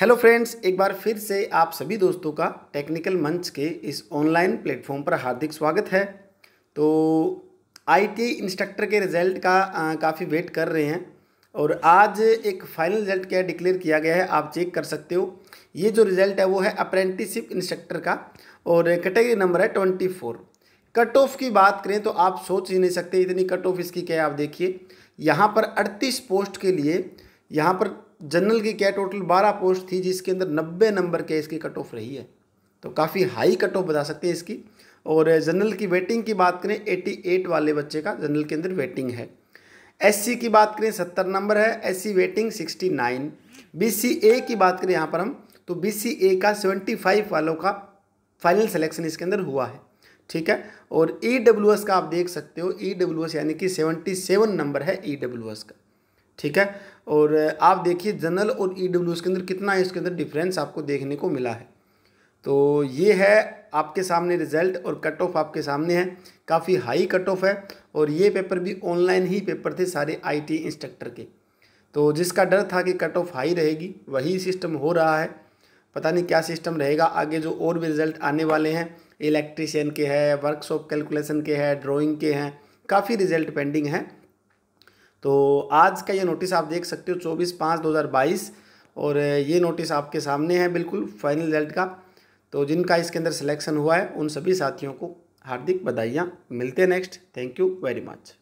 hello friends एक बार फिर से आप सभी दोस्तों का टेक्निकल मंच के इस ऑनलाइन प्लेटफॉर्म पर हार्दिक स्वागत है तो आईटी इंस्ट्रक्टर के रिजल्ट का काफ़ी वेट कर रहे हैं और आज एक फाइनल रिजल्ट क्या डिक्लेयर किया गया है आप चेक कर सकते हो ये जो रिजल्ट है वो है अप्रेंटिसिप इंस्ट्रक्टर का और कैटेगरी नंबर है ट्वेंटी फोर कट ऑफ की बात करें तो आप सोच ही नहीं सकते इतनी कट ऑफ इसकी क्या आप देखिए यहाँ पर अड़तीस पोस्ट के लिए यहाँ पर जनरल की क्या टोटल बारह पोस्ट थी जिसके अंदर नब्बे नंबर के इसकी कट ऑफ रही है तो काफ़ी हाई कट ऑफ बता सकते हैं इसकी और जनरल की वेटिंग की बात करें एटी एट वाले बच्चे का जनरल के अंदर वेटिंग है एससी की बात करें सत्तर नंबर है SC waiting sixty nine BCA की बात करें यहाँ पर हम तो बी का सेवेंटी फाइव वालों का फाइनल सेलेक्शन इसके अंदर हुआ है ठीक है और ई e का आप देख सकते हो ई e यानी कि सेवेंटी सेवन नंबर है ई e का ठीक है और आप देखिए जनरल और ई e के अंदर कितना इसके अंदर डिफरेंस आपको देखने को मिला है तो ये है आपके सामने रिजल्ट और कट ऑफ आपके सामने है काफ़ी हाई कट ऑफ है और ये पेपर भी ऑनलाइन ही पेपर थे सारे आईटी इंस्ट्रक्टर के तो जिसका डर था कि कट ऑफ हाई रहेगी वही सिस्टम हो रहा है पता नहीं क्या सिस्टम रहेगा आगे जो और भी रिजल्ट आने वाले हैं इलेक्ट्रिशियन के हैं वर्कशॉप कैलकुलेशन के हैं ड्राइंग के हैं काफ़ी रिजल्ट पेंडिंग हैं तो आज का ये नोटिस आप देख सकते हो चौबीस पाँच दो हज़ार बाईस और ये नोटिस आपके सामने है बिल्कुल फाइनल रिजल्ट का तो जिनका इसके अंदर सिलेक्शन हुआ है उन सभी साथियों को हार्दिक बधाइयाँ मिलते हैं next thank you very much